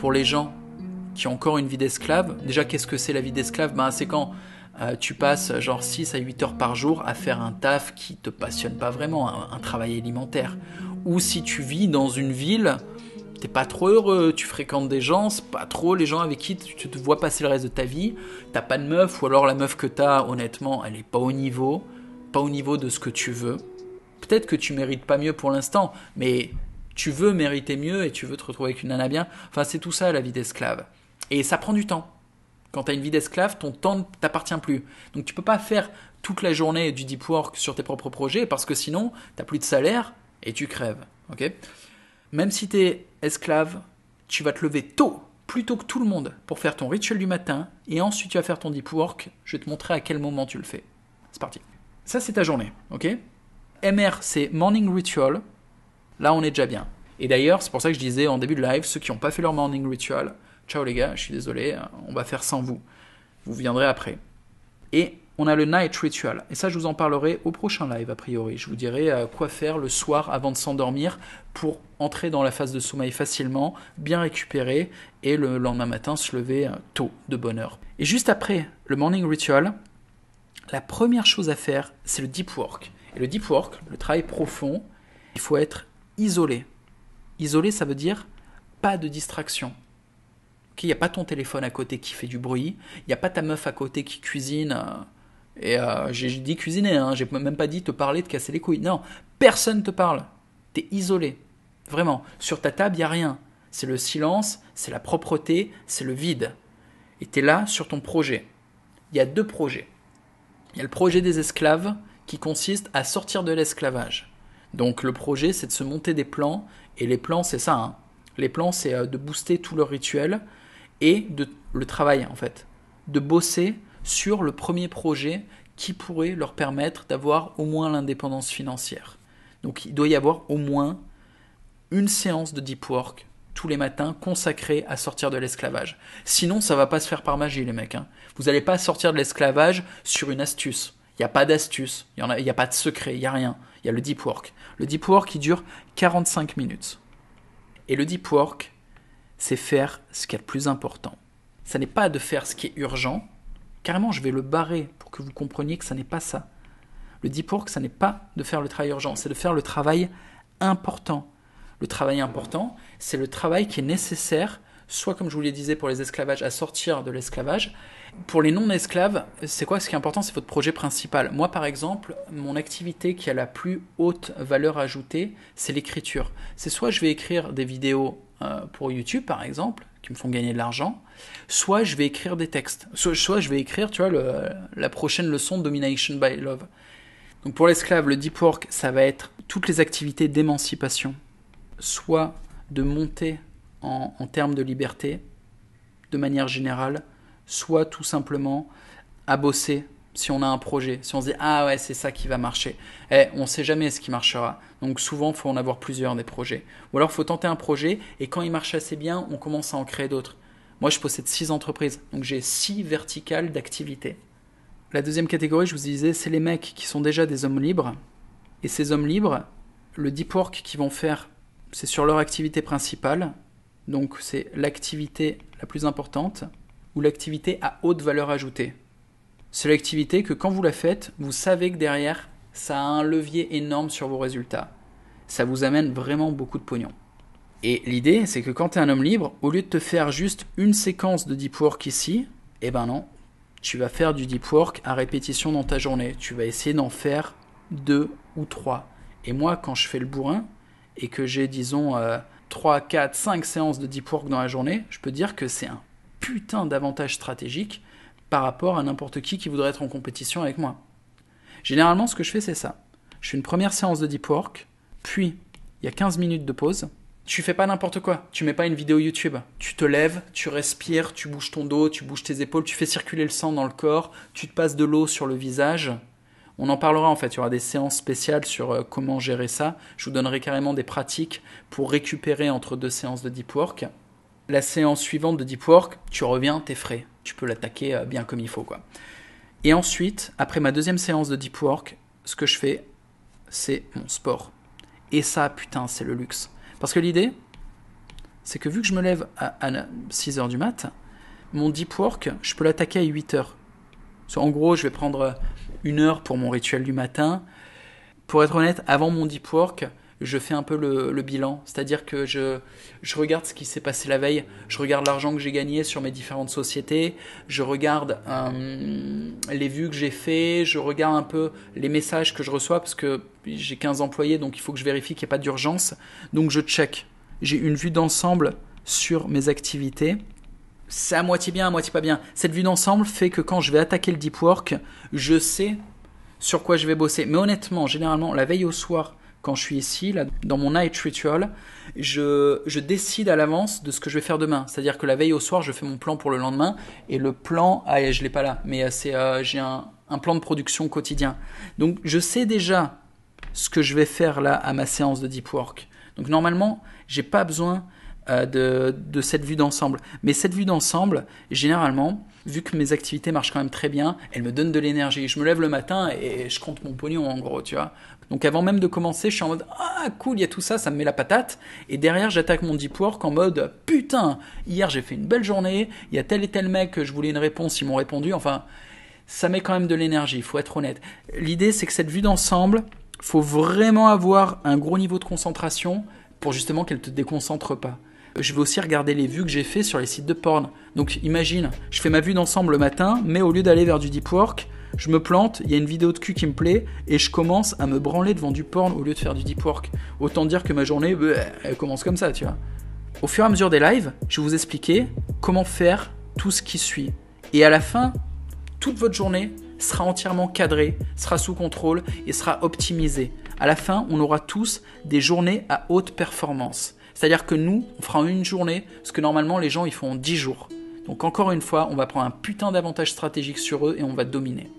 pour les gens qui ont encore une vie d'esclave, déjà qu'est-ce que c'est la vie d'esclave ben, C'est quand euh, tu passes euh, genre 6 à 8 heures par jour à faire un taf qui te passionne pas vraiment, un, travail alimentaire. Ou si tu vis dans une ville, t'es pas trop heureux, tu fréquentes des gens, c'est pas trop les gens avec qui tu te vois passer le reste de ta vie, t'as pas de meuf, ou alors la meuf que t'as, honnêtement, elle est pas au niveau, pas au niveau de ce que tu veux. Peut-être que tu mérites pas mieux pour l'instant, mais tu veux mériter mieux et tu veux te retrouver avec une nana bien. Enfin, c'est tout ça la vie d'esclave. Et ça prend du temps. Quand tu as une vie d'esclave, ton temps ne t'appartient plus. Donc tu peux pas faire toute la journée du deep work sur tes propres projets parce que sinon, tu plus de salaire et tu crèves. Même si tu es esclave, tu vas te lever tôt, plus tôt que tout le monde, pour faire ton rituel du matin et ensuite tu vas faire ton deep work. Je vais te montrer à quel moment tu le fais. C'est parti. Ça, c'est ta journée. MR, c'est Morning Ritual. Là, on est déjà bien. Et d'ailleurs, c'est pour ça que je disais en début de live, ceux qui n'ont pas fait leur morning ritual, ciao les gars, je suis désolé, euh, on va faire sans vous. Vous viendrez après. Et on a le night ritual. Et ça, je vous en parlerai au prochain live, a priori. Je vous dirai euh, quoi faire le soir avant de s'endormir pour entrer dans la phase de sommeil facilement, bien récupérer et le lendemain matin se lever euh, tôt, de bonne heure. Et juste après le morning ritual, la première chose à faire, c'est le deep work. Et le deep work, le travail profond, il faut être isolé. Isolé, ça veut dire pas de distraction. Il n'y a pas ton téléphone à côté qui fait du bruit, il n'y a pas ta meuf à côté qui cuisine. Euh, et euh, j'ai dit cuisiner, je hein, j'ai même pas dit te parler, te casser les couilles. Non, personne ne te parle. tu es isolé. Vraiment. Sur ta table, il n'y a rien. C'est le silence, c'est la propreté, c'est le vide. Et tu es là sur ton projet. Il y a deux projets. Il y a le projet des esclaves qui consiste à sortir de l'esclavage. Donc le projet, c'est de se monter des plans, et les plans, c'est ça. Hein. Les plans, c'est euh, de booster tout leur rituel et de le travail, en fait. De bosser sur le premier projet qui pourrait leur permettre d'avoir au moins l'indépendance financière. Donc il doit y avoir au moins une séance de deep work tous les matins consacrée à sortir de l'esclavage. Sinon, ça ne va pas se faire par magie, les mecs. Hein. Vous n'allez pas sortir de l'esclavage sur une astuce. Il n'y a pas d'astuce, il n'y a, pas de secret, il n'y a rien il y a le deep work. Le deep work qui dure 45 minutes. Et le deep work, c'est faire ce qui est a plus important. Ça n'est pas de faire ce qui est urgent. Carrément, je vais le barrer pour que vous compreniez que ce n'est pas ça. Le deep work, ça n'est pas de faire le travail urgent, c'est de faire le travail important. Le travail important, c'est le travail qui est nécessaire soit comme je vous le disais pour les esclavages, à sortir de l'esclavage. Pour les non-esclaves, c'est quoi ce qui est important C'est votre projet principal. Moi, par exemple, mon activité qui a la plus haute valeur ajoutée, c'est l'écriture. C'est soit je vais écrire des vidéos euh, pour YouTube, par exemple, qui me font gagner de l'argent, soit je vais écrire des textes, soit, je vais écrire, tu vois, la prochaine leçon Domination by Love. Donc pour l'esclave, le deep work, ça va être toutes les activités d'émancipation, soit de monter en, termes de liberté, de manière générale, soit tout simplement à bosser si on a un projet, si on se dit ah ouais c'est ça qui va marcher, eh, on ne sait jamais ce qui marchera. Donc souvent il faut en avoir plusieurs des projets. Ou alors il faut tenter un projet et quand il marche assez bien, on commence à en créer d'autres. Moi je possède six entreprises, donc j'ai six verticales d'activité. La deuxième catégorie, je vous disais, c'est les mecs qui sont déjà des hommes libres. Et ces hommes libres, le deep work qu'ils vont faire, c'est sur leur activité principale, donc c'est l'activité la plus importante ou l'activité à haute valeur ajoutée. C'est l'activité que quand vous la faites, vous savez que derrière, ça a un levier énorme sur vos résultats. Ça vous amène vraiment beaucoup de pognon. Et l'idée, c'est que quand tu es un homme libre, au lieu de te faire juste une séquence de deep work ici, eh ben non, tu vas faire du deep work à répétition dans ta journée. Tu vas essayer d'en faire deux ou trois. Et moi, quand je fais le bourrin et que j'ai, disons, euh, 3, 4, 5 séances de deep work dans la journée, je peux dire que c'est un putain d'avantage stratégique par rapport à n'importe qui qui voudrait être en compétition avec moi. Généralement, ce que je fais, c'est ça. Je fais une première séance de deep work, puis il y a 15 minutes de pause. Tu fais pas n'importe quoi, tu mets pas une vidéo YouTube. Tu te lèves, tu respires, tu bouges ton dos, tu bouges tes épaules, tu fais circuler le sang dans le corps, tu te passes de l'eau sur le visage, on en parlera en fait, il y aura des séances spéciales sur euh, comment gérer ça. Je vous donnerai carrément des pratiques pour récupérer entre deux séances de deep work. La séance suivante de deep work, tu reviens, t'es frais. Tu peux l'attaquer euh, bien comme il faut quoi. Et ensuite, après ma deuxième séance de deep work, ce que je fais, c'est mon sport. Et ça, putain, c'est le luxe. Parce que l'idée, c'est que vu que je me lève à, 6h du mat, mon deep work, je peux l'attaquer à 8h en gros, je vais prendre euh, une heure pour mon rituel du matin. Pour être honnête, avant mon deep work, je fais un peu le, bilan. C'est-à-dire que je, regarde ce qui s'est passé la veille, je regarde l'argent que j'ai gagné sur mes différentes sociétés, je regarde euh, les vues que j'ai fait, je regarde un peu les messages que je reçois parce que j'ai 15 employés donc il faut que je vérifie qu'il n'y a pas d'urgence. Donc je check. J'ai une vue d'ensemble sur mes activités c'est à moitié bien, à moitié pas bien. Cette vue d'ensemble fait que quand je vais attaquer le deep work, je sais sur quoi je vais bosser. Mais honnêtement, généralement, la veille au soir, quand je suis ici, dans mon night ritual, je, je décide à l'avance de ce que je vais faire demain. C'est-à-dire que la veille au soir, je fais mon plan pour le lendemain. Et le plan, ah, je l'ai pas là, mais euh, c'est, euh, j'ai un, un plan de production quotidien. Donc je sais déjà ce que je vais faire là à ma séance de deep work. Donc normalement, j'ai pas besoin euh, de, cette vue d'ensemble. Mais cette vue d'ensemble, généralement, vu que mes activités marchent quand même très bien, elle me donne de l'énergie. Je me lève le matin et je compte mon pognon en gros, tu vois. Donc avant même de commencer, je suis en mode Ah cool, il y a tout ça, ça me met la patate. Et derrière, j'attaque mon deep work en mode Putain, hier j'ai fait une belle journée, il y a tel et tel mec que je voulais une réponse, ils m'ont répondu. Enfin, ça met quand même de l'énergie, il faut être honnête. L'idée, c'est que cette vue d'ensemble, faut vraiment avoir un gros niveau de concentration pour justement qu'elle ne te déconcentre pas je vais aussi regarder les vues que j'ai fait sur les sites de porn. Donc imagine, je fais ma vue d'ensemble le matin, mais au lieu d'aller vers du deep work, je me plante, il y a une vidéo de cul qui me plaît, et je commence à me branler devant du porn au lieu de faire du deep work. Autant dire que ma journée, bah, elle commence comme ça, tu vois. Au fur et à mesure des lives, je vais vous expliquer comment faire tout ce qui suit. Et à la fin, toute votre journée sera entièrement cadrée, sera sous contrôle et sera optimisée. À la fin, on aura tous des journées à haute performance. C'est-à-dire que nous, on fera en une journée ce que normalement les gens ils font en 10 jours. Donc encore une fois, on va prendre un putain d'avantage stratégique sur eux et on va dominer.